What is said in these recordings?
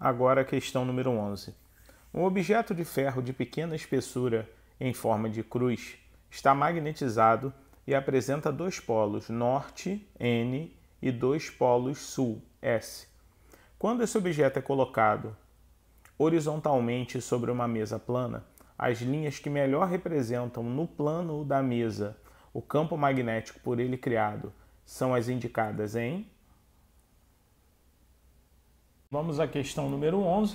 Agora a questão número 11. Um objeto de ferro de pequena espessura em forma de cruz está magnetizado e apresenta dois polos norte, N, e dois polos sul, S. Quando esse objeto é colocado horizontalmente sobre uma mesa plana, as linhas que melhor representam no plano da mesa o campo magnético por ele criado são as indicadas em Vamos à questão número 11,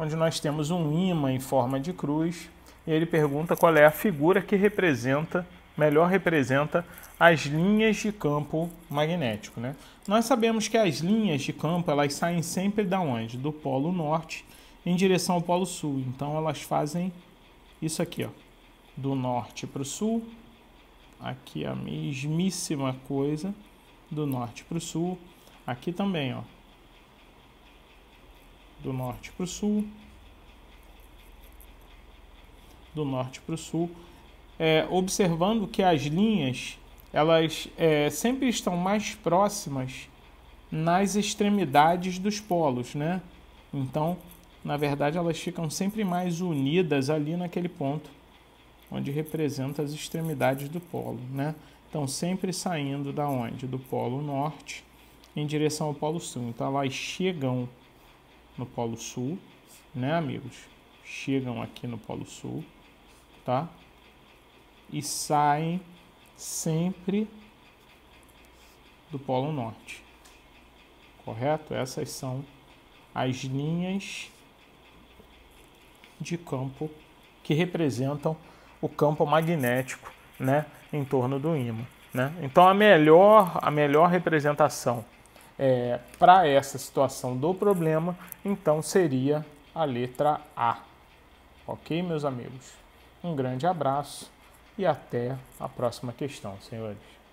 onde nós temos um imã em forma de cruz e ele pergunta qual é a figura que representa, melhor representa as linhas de campo magnético, né? Nós sabemos que as linhas de campo, elas saem sempre da onde? Do polo norte em direção ao polo sul. Então elas fazem isso aqui, ó. Do norte para o sul. Aqui a mesmíssima coisa do norte para o sul. Aqui também, ó do norte para o sul, do norte para o sul, é, observando que as linhas elas é, sempre estão mais próximas nas extremidades dos polos, né? Então, na verdade, elas ficam sempre mais unidas ali naquele ponto onde representa as extremidades do polo, né? Então, sempre saindo da onde? Do polo norte em direção ao polo sul. Então, elas chegam no Polo Sul, né, amigos? Chegam aqui no Polo Sul, tá? E saem sempre do Polo Norte, correto? Essas são as linhas de campo que representam o campo magnético, né, em torno do ímã, né? Então a melhor a melhor representação é, para essa situação do problema, então seria a letra A. Ok, meus amigos? Um grande abraço e até a próxima questão, senhores.